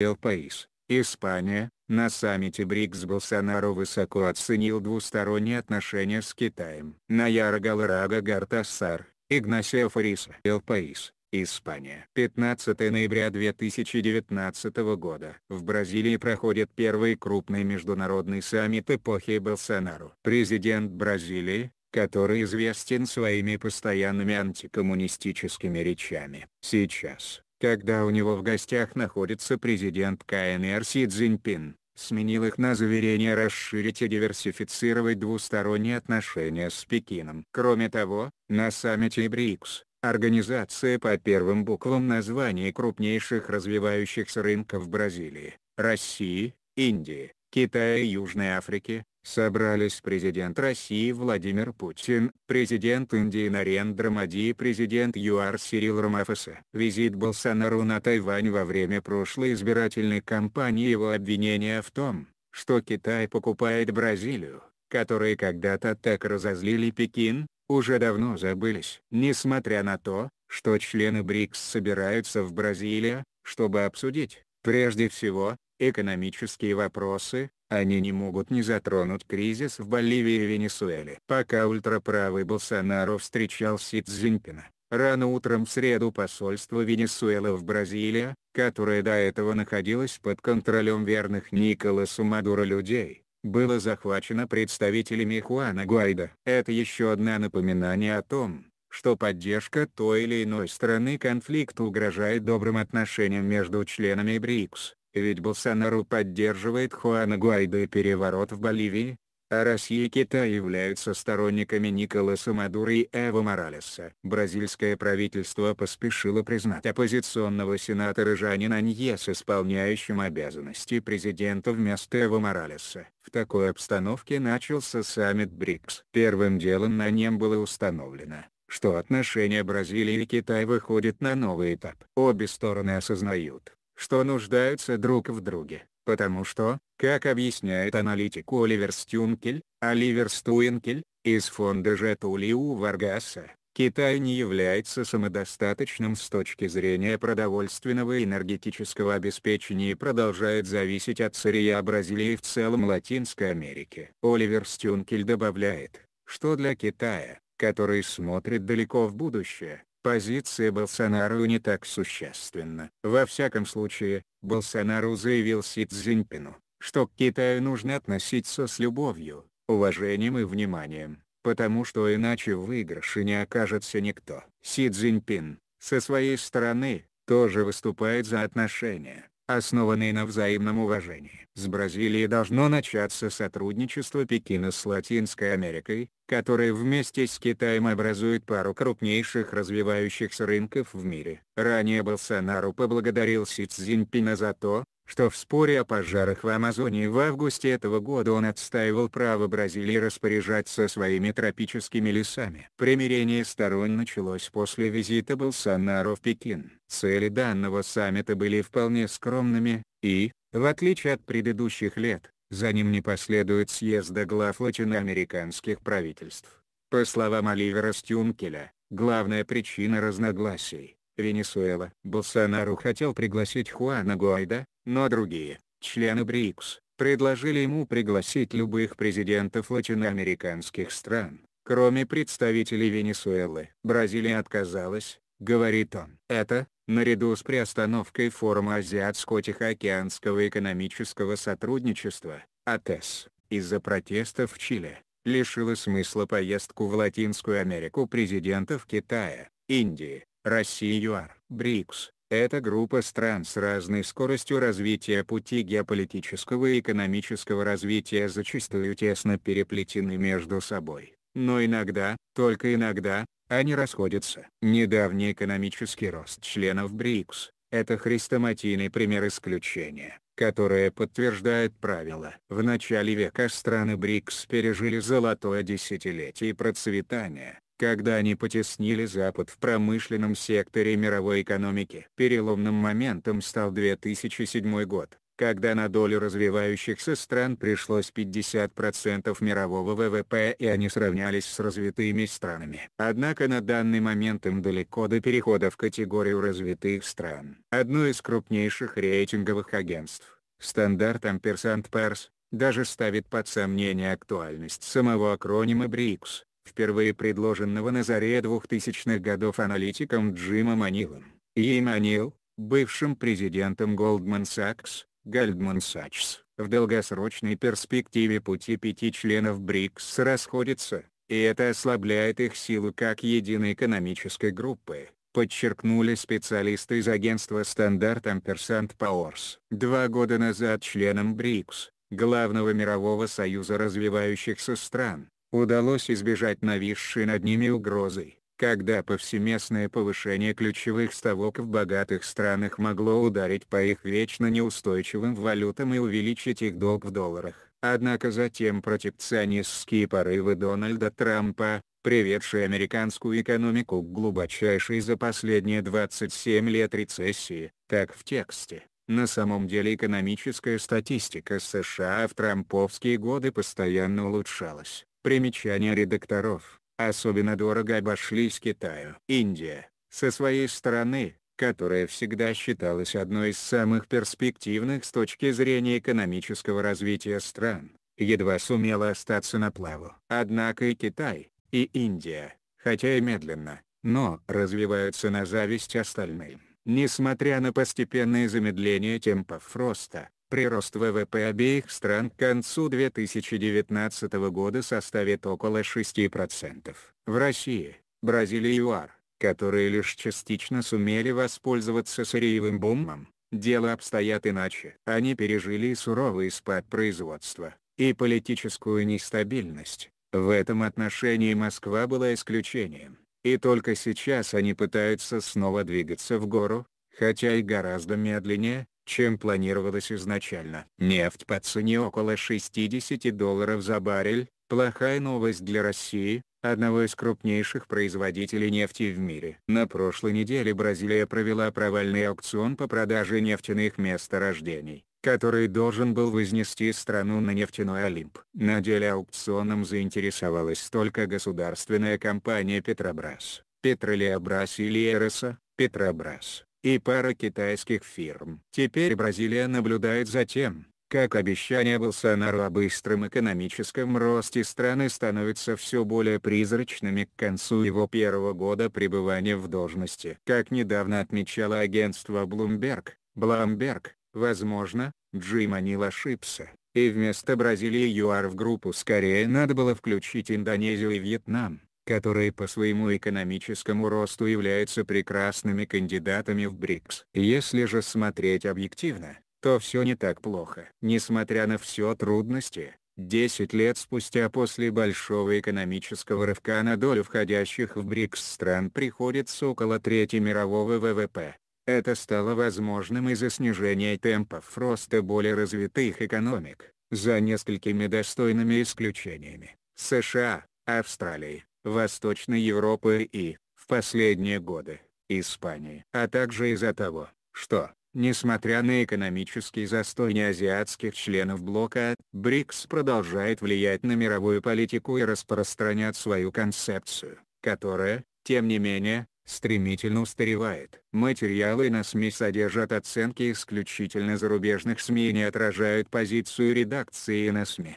El País, Испания, на саммите БРИКС Болсонаро высоко оценил двусторонние отношения с Китаем. Наяра Галарага Гартасар, Игнасио Фариса. Эл Паис, Испания. 15 ноября 2019 года. В Бразилии проходит первый крупный международный саммит эпохи Болсонаро. Президент Бразилии, который известен своими постоянными антикоммунистическими речами. Сейчас, когда у него в гостях находится президент КНР Си Цзиньпин, сменил их на заверение расширить и диверсифицировать двусторонние отношения с Пекином. Кроме того, на саммите БРИКС, организация по первым буквам названий крупнейших развивающихся рынков Бразилии, России, Индии, Китая и Южной Африки, собрались президент России Владимир Путин, президент Индии Нарендра Мади и президент ЮАР Сирил Ромафоса. Визит Болсонару на Тайвань во время прошлой избирательной кампании его обвинения в том, что Китай покупает Бразилию, которые когда-то так разозлили Пекин, уже давно забылись. Несмотря на то, что члены БРИКС собираются в Бразилию, чтобы обсудить, прежде всего, экономические вопросы, они не могут не затронуть кризис в Боливии и Венесуэле. Пока ультраправый Болсонаро встречал Си Цзиньпина, рано утром в среду посольство Венесуэлы в Бразилии, которое до этого находилось под контролем верных Николасу Мадуро людей, было захвачено представителями Хуана Гуайда. Это еще одно напоминание о том, что поддержка той или иной страны конфликта угрожает добрым отношениям между членами БРИКС. Ведь Болсонару поддерживает Хуана Гуайда и переворот в Боливии, а Россия и Китай являются сторонниками Николаса Мадуро и Эво Моралеса. Бразильское правительство поспешило признать оппозиционного сенатора Жанина Ньес исполняющим обязанности президента вместо Эво Моралеса. В такой обстановке начался саммит БРИКС. Первым делом на нем было установлено, что отношения Бразилии и Китая выходят на новый этап. Обе стороны осознают, что нуждаются друг в друге, потому что, как объясняет аналитик Оливер Стюнкель, Оливер Стуинкель, из фонда Жетулиу Варгаса, Китай не является самодостаточным с точки зрения продовольственного и энергетического обеспечения и продолжает зависеть от сырья Бразилии и в целом Латинской Америки. Оливер Стюнкель добавляет, что для Китая, который смотрит далеко в будущее, позиция Болсонару не так существенна. Во всяком случае, Болсонару заявил Си Цзиньпину, что к Китаю нужно относиться с любовью, уважением и вниманием, потому что иначе в выигрыше не окажется никто. Си Цзиньпин, со своей стороны, тоже выступает за отношения, основанные на взаимном уважении. С Бразилией должно начаться сотрудничество Пекина с Латинской Америкой, которые вместе с Китаем образуют пару крупнейших развивающихся рынков в мире. Ранее Болсонару поблагодарил Си Цзиньпина за то, что в споре о пожарах в Амазонии в августе этого года он отстаивал право Бразилии распоряжаться своими тропическими лесами. Примирение сторон началось после визита Болсонару в Пекин. Цели данного саммита были вполне скромными, и, в отличие от предыдущих лет, за ним не последует съезда глав латиноамериканских правительств. По словам Оливера Стюнкеля, главная причина разногласий – Венесуэла. Болсонару хотел пригласить Хуана Гуайда, но другие, члены БРИКС, предложили ему пригласить любых президентов латиноамериканских стран, кроме представителей Венесуэлы. Бразилия отказалась, говорит он. Это, наряду с приостановкой форума Азиатско-Тихоокеанского экономического сотрудничества, АТЭС, из-за протестов в Чили, лишило смысла поездку в Латинскую Америку президентов Китая, Индии, России ЮАР. БРИКС – это группа стран с разной скоростью развития пути геополитического и экономического развития зачастую тесно переплетены между собой. Но иногда, только иногда, они расходятся. Недавний экономический рост членов БРИКС – это хрестоматийный пример исключения, которое подтверждает правило. В начале века страны БРИКС пережили золотое десятилетие процветания, когда они потеснили Запад в промышленном секторе мировой экономики. Переломным моментом стал 2007 год, когда на долю развивающихся стран пришлось 50% мирового ВВП и они сравнялись с развитыми странами. Однако на данный момент им далеко до перехода в категорию развитых стран. Одно из крупнейших рейтинговых агентств, стандарт Ampersand Pers, даже ставит под сомнение актуальность самого акронима БРИКС, впервые предложенного на заре 2000-х годов аналитиком Джимом Анилом. Им Анил, бывшим президентом Goldman Sachs, Goldman Sachs, в долгосрочной перспективе пути пяти членов БРИКС расходятся, и это ослабляет их силу как единой экономической группы, подчеркнули специалисты из агентства Standard Ampersand Powers. Два года назад членам БРИКС, главного мирового союза развивающихся стран, удалось избежать нависшей над ними угрозы когда повсеместное повышение ключевых ставок в богатых странах могло ударить по их вечно неустойчивым валютам и увеличить их долг в долларах. Однако затем протекционистские порывы Дональда Трампа, приведшие американскую экономику к глубочайшей за последние 27 лет рецессии, так в тексте. На самом деле экономическая статистика США в трамповские годы постоянно улучшалась. Примечание редакторов. Особенно дорого обошлись Китаю. Индия, со своей стороны, которая всегда считалась одной из самых перспективных с точки зрения экономического развития стран, едва сумела остаться на плаву. Однако и Китай, и Индия, хотя и медленно, но развиваются на зависть остальным. Несмотря на постепенное замедление темпов роста, Прирост ВВП обеих стран к концу 2019 года составит около 6%. В России, Бразилии и УАР, которые лишь частично сумели воспользоваться сырьевым бумом, дело обстоят иначе. Они пережили суровый спад производства, и политическую нестабильность. В этом отношении Москва была исключением. И только сейчас они пытаются снова двигаться в гору, хотя и гораздо медленнее, чем планировалось изначально. Нефть по цене около 60 долларов за баррель, плохая новость для России, одного из крупнейших производителей нефти в мире. На прошлой неделе Бразилия провела провальный аукцион по продаже нефтяных месторождений который должен был вознести страну на нефтяной Олимп. На деле аукционом заинтересовалась только государственная компания «Петробрас», «Петролеобрас» или «Эроса», «Петробрас» и пара китайских фирм. Теперь Бразилия наблюдает за тем, как обещание Болсонару о быстром экономическом росте страны становятся все более призрачными к концу его первого года пребывания в должности. Как недавно отмечало агентство Bloomberg, Bloomberg, возможно, Джим Анил ошибся, и вместо Бразилии ЮАР в группу скорее надо было включить Индонезию и Вьетнам которые по своему экономическому росту являются прекрасными кандидатами в БРИКС. Если же смотреть объективно, то все не так плохо. Несмотря на все трудности, 10 лет спустя после большого экономического рывка на долю входящих в БРИКС стран приходится около трети мирового ВВП. Это стало возможным из-за снижения темпов роста более развитых экономик, за несколькими достойными исключениями – США, Австралии, Восточной Европы и, в последние годы, Испании. А также из-за того, что, несмотря на экономический застой неазиатских членов блока, БРИКС продолжает влиять на мировую политику и распространять свою концепцию, которая, тем не менее, стремительно устаревает. Материалы на СМИ содержат оценки исключительно зарубежных СМИ и не отражают позицию редакции на СМИ.